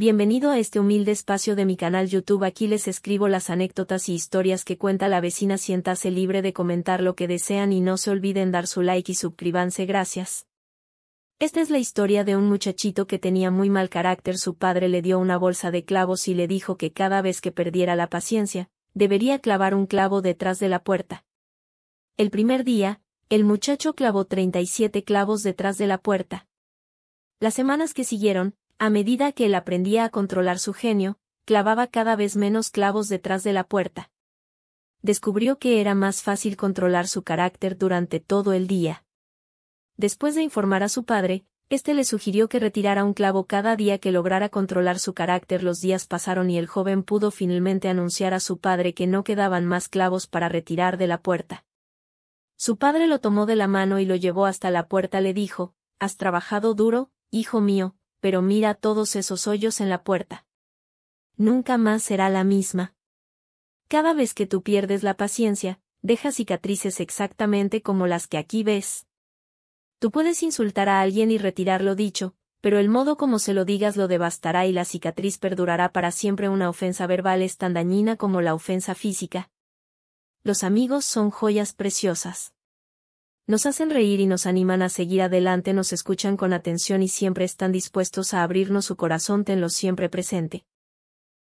Bienvenido a este humilde espacio de mi canal YouTube. Aquí les escribo las anécdotas y historias que cuenta la vecina. Siéntase libre de comentar lo que desean y no se olviden dar su like y suscribanse. Gracias. Esta es la historia de un muchachito que tenía muy mal carácter. Su padre le dio una bolsa de clavos y le dijo que cada vez que perdiera la paciencia, debería clavar un clavo detrás de la puerta. El primer día, el muchacho clavó 37 clavos detrás de la puerta. Las semanas que siguieron, a medida que él aprendía a controlar su genio, clavaba cada vez menos clavos detrás de la puerta. Descubrió que era más fácil controlar su carácter durante todo el día. Después de informar a su padre, este le sugirió que retirara un clavo cada día que lograra controlar su carácter. Los días pasaron y el joven pudo finalmente anunciar a su padre que no quedaban más clavos para retirar de la puerta. Su padre lo tomó de la mano y lo llevó hasta la puerta. Le dijo, Has trabajado duro, hijo mío, pero mira todos esos hoyos en la puerta. Nunca más será la misma. Cada vez que tú pierdes la paciencia, deja cicatrices exactamente como las que aquí ves. Tú puedes insultar a alguien y retirar lo dicho, pero el modo como se lo digas lo devastará y la cicatriz perdurará para siempre. Una ofensa verbal es tan dañina como la ofensa física. Los amigos son joyas preciosas nos hacen reír y nos animan a seguir adelante, nos escuchan con atención y siempre están dispuestos a abrirnos su corazón, tenlo siempre presente.